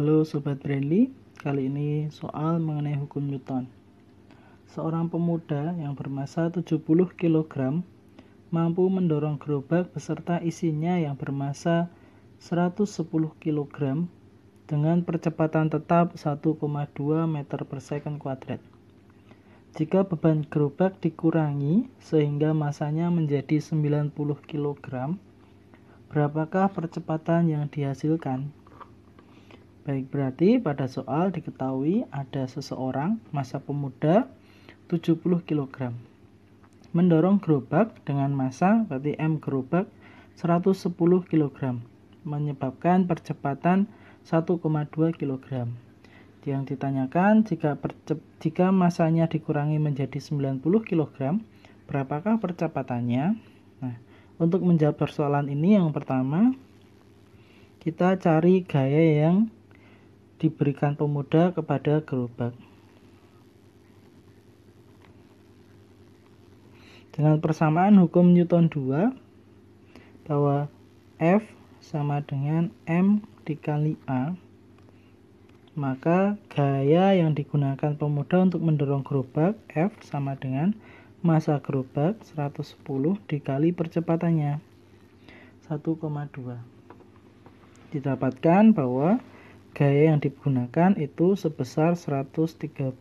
Halo Sobat Brandly, kali ini soal mengenai hukum Newton. Seorang pemuda yang bermasa 70 kg mampu mendorong gerobak beserta isinya yang bermassa 110 kg dengan percepatan tetap 1,2 meter per second kuadrat. Jika beban gerobak dikurangi sehingga masanya menjadi 90 kg, berapakah percepatan yang dihasilkan? Baik, berarti pada soal diketahui ada seseorang masa pemuda 70 kg. Mendorong gerobak dengan massa berarti M gerobak 110 kg menyebabkan percepatan 1,2 kg. Yang ditanyakan jika jika masanya dikurangi menjadi 90 kg, berapakah percepatannya? Nah, untuk menjawab persoalan ini yang pertama kita cari gaya yang diberikan pemuda kepada gerobak. Dengan persamaan hukum Newton 2 bahwa F sama dengan M dikali A, maka gaya yang digunakan pemuda untuk mendorong gerobak F sama dengan masa gerobak 110 dikali percepatannya 1,2. Didapatkan bahwa gaya yang digunakan itu sebesar 132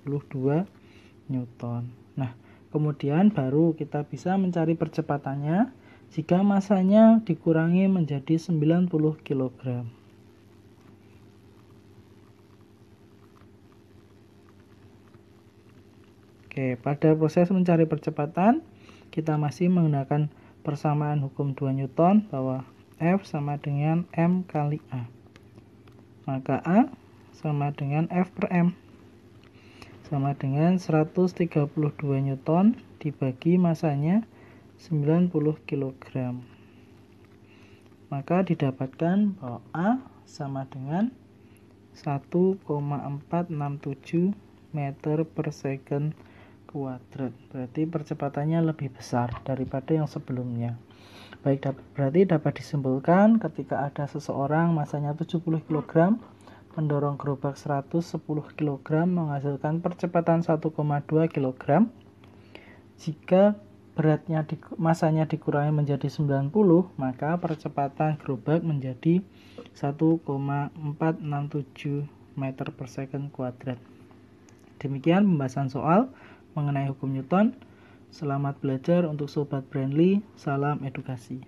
newton. Nah, kemudian baru kita bisa mencari percepatannya jika masanya dikurangi menjadi 90 kg. Oke, pada proses mencari percepatan, kita masih menggunakan persamaan hukum 2 Newton bahwa F sama dengan M kali A maka A sama dengan F per M sama dengan 132 Newton dibagi masanya 90 kg maka didapatkan bahwa A sama dengan 1,467 meter per second kuadrat berarti percepatannya lebih besar daripada yang sebelumnya Baik, dap berarti dapat disimpulkan ketika ada seseorang masanya 70 kg mendorong gerobak 110 kg menghasilkan percepatan 1,2 kg. Jika beratnya di, masanya dikurangi menjadi 90, maka percepatan gerobak menjadi 1,467 meter per second kuadrat. Demikian pembahasan soal mengenai hukum Newton. Selamat belajar untuk Sobat Brandly, salam edukasi.